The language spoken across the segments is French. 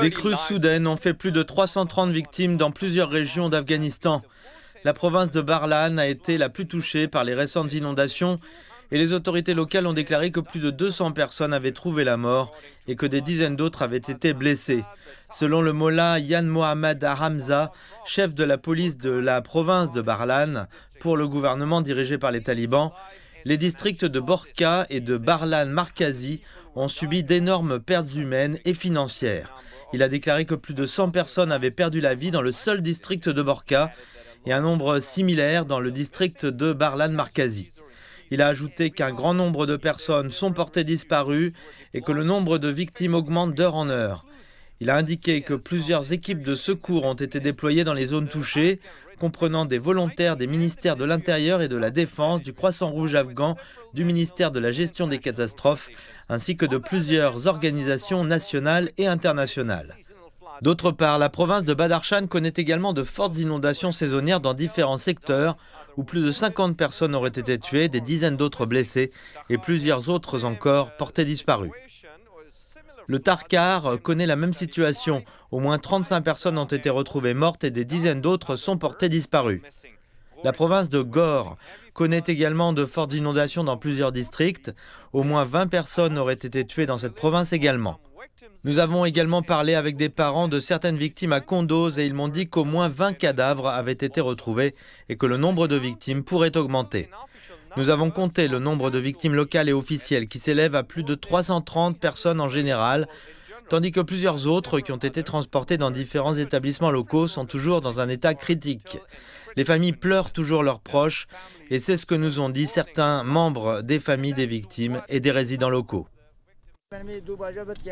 Des crues soudaines ont fait plus de 330 victimes dans plusieurs régions d'Afghanistan. La province de Barlan a été la plus touchée par les récentes inondations et les autorités locales ont déclaré que plus de 200 personnes avaient trouvé la mort et que des dizaines d'autres avaient été blessées. Selon le mollah Yan Mohamed Aramza, chef de la police de la province de Barlan, pour le gouvernement dirigé par les talibans, les districts de Borka et de Barlan Markazi ont subi d'énormes pertes humaines et financières. Il a déclaré que plus de 100 personnes avaient perdu la vie dans le seul district de Borca et un nombre similaire dans le district de Barlan-Markazi. Il a ajouté qu'un grand nombre de personnes sont portées disparues et que le nombre de victimes augmente d'heure en heure. Il a indiqué que plusieurs équipes de secours ont été déployées dans les zones touchées comprenant des volontaires des ministères de l'Intérieur et de la Défense, du Croissant-Rouge afghan, du ministère de la Gestion des catastrophes, ainsi que de plusieurs organisations nationales et internationales. D'autre part, la province de Badarshan connaît également de fortes inondations saisonnières dans différents secteurs, où plus de 50 personnes auraient été tuées, des dizaines d'autres blessées et plusieurs autres encore portées disparues. Le Tarkar connaît la même situation. Au moins 35 personnes ont été retrouvées mortes et des dizaines d'autres sont portées disparues. La province de Gore connaît également de fortes inondations dans plusieurs districts. Au moins 20 personnes auraient été tuées dans cette province également. Nous avons également parlé avec des parents de certaines victimes à Condos et ils m'ont dit qu'au moins 20 cadavres avaient été retrouvés et que le nombre de victimes pourrait augmenter. Nous avons compté le nombre de victimes locales et officielles qui s'élèvent à plus de 330 personnes en général, tandis que plusieurs autres qui ont été transportées dans différents établissements locaux sont toujours dans un état critique. Les familles pleurent toujours leurs proches et c'est ce que nous ont dit certains membres des familles des victimes et des résidents locaux.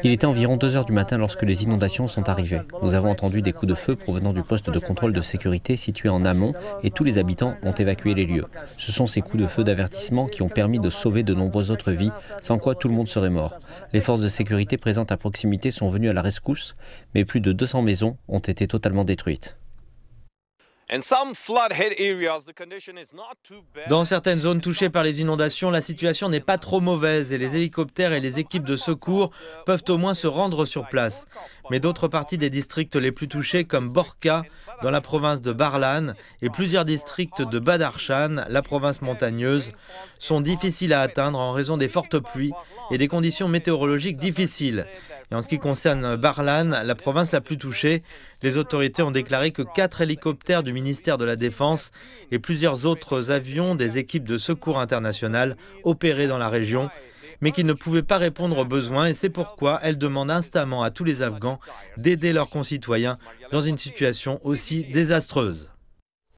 Il était environ 2 heures du matin lorsque les inondations sont arrivées. Nous avons entendu des coups de feu provenant du poste de contrôle de sécurité situé en amont et tous les habitants ont évacué les lieux. Ce sont ces coups de feu d'avertissement qui ont permis de sauver de nombreuses autres vies, sans quoi tout le monde serait mort. Les forces de sécurité présentes à proximité sont venues à la rescousse, mais plus de 200 maisons ont été totalement détruites. Dans certaines zones touchées par les inondations, la situation n'est pas trop mauvaise et les hélicoptères et les équipes de secours peuvent au moins se rendre sur place. Mais d'autres parties des districts les plus touchés, comme Borka, dans la province de Barlan, et plusieurs districts de Badarshan, la province montagneuse, sont difficiles à atteindre en raison des fortes pluies et des conditions météorologiques difficiles. Et en ce qui concerne Barlan, la province la plus touchée, les autorités ont déclaré que quatre hélicoptères du ministère de la Défense et plusieurs autres avions des équipes de secours internationales opéraient dans la région mais qui ne pouvaient pas répondre aux besoins et c'est pourquoi elle demande instamment à tous les Afghans d'aider leurs concitoyens dans une situation aussi désastreuse.